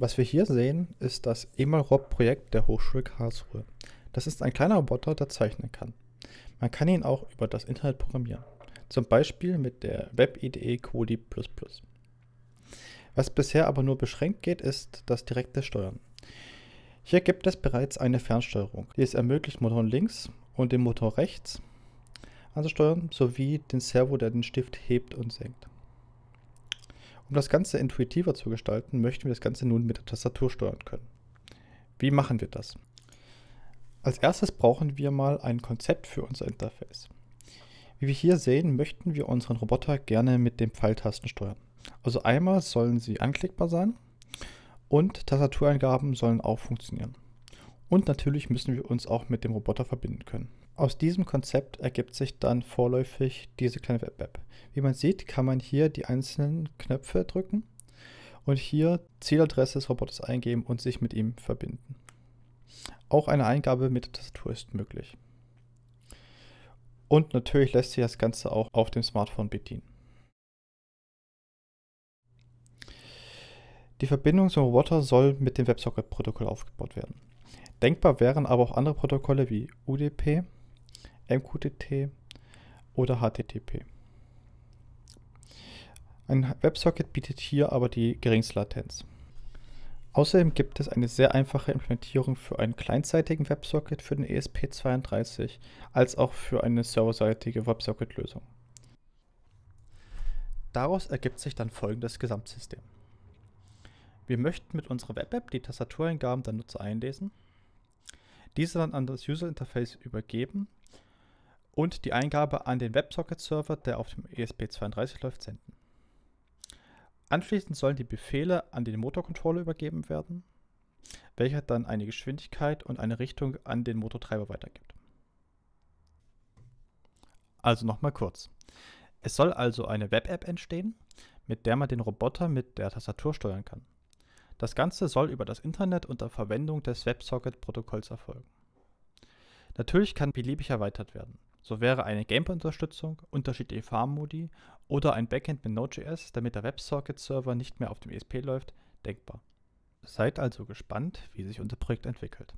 Was wir hier sehen, ist das Emalrob-Projekt der Hochschule Karlsruhe. Das ist ein kleiner Roboter, der zeichnen kann. Man kann ihn auch über das Internet programmieren, zum Beispiel mit der Web-IDE Kodi++. Was bisher aber nur beschränkt geht, ist das direkte Steuern. Hier gibt es bereits eine Fernsteuerung, die es ermöglicht, Motor links und den Motor rechts anzusteuern, sowie den Servo, der den Stift hebt und senkt. Um das Ganze intuitiver zu gestalten, möchten wir das Ganze nun mit der Tastatur steuern können. Wie machen wir das? Als erstes brauchen wir mal ein Konzept für unser Interface. Wie wir hier sehen, möchten wir unseren Roboter gerne mit den Pfeiltasten steuern. Also einmal sollen sie anklickbar sein und Tastatureingaben sollen auch funktionieren. Und natürlich müssen wir uns auch mit dem Roboter verbinden können. Aus diesem Konzept ergibt sich dann vorläufig diese kleine Web-App. Wie man sieht, kann man hier die einzelnen Knöpfe drücken und hier Zieladresse des Roboters eingeben und sich mit ihm verbinden. Auch eine Eingabe mit der Tastatur ist möglich. Und natürlich lässt sich das Ganze auch auf dem Smartphone bedienen. Die Verbindung zum Roboter soll mit dem WebSocket-Protokoll aufgebaut werden. Denkbar wären aber auch andere Protokolle wie UDP, MQTT oder HTTP. Ein WebSocket bietet hier aber die geringste Latenz. Außerdem gibt es eine sehr einfache Implementierung für einen kleinseitigen WebSocket für den ESP32 als auch für eine serverseitige WebSocket-Lösung. Daraus ergibt sich dann folgendes Gesamtsystem. Wir möchten mit unserer Web-App die Tastatureingaben der Nutzer einlesen, diese dann an das User-Interface übergeben und die Eingabe an den WebSocket-Server, der auf dem ESP32 läuft, senden. Anschließend sollen die Befehle an den Motorcontroller übergeben werden, welcher dann eine Geschwindigkeit und eine Richtung an den Motortreiber weitergibt. Also nochmal kurz. Es soll also eine Web-App entstehen, mit der man den Roboter mit der Tastatur steuern kann. Das Ganze soll über das Internet unter Verwendung des WebSocket-Protokolls erfolgen. Natürlich kann beliebig erweitert werden. So wäre eine Gameplay-Unterstützung, unterschiedliche Farm-Modi oder ein Backend mit Node.js, damit der WebSocket-Server nicht mehr auf dem ESP läuft, denkbar. Seid also gespannt, wie sich unser Projekt entwickelt.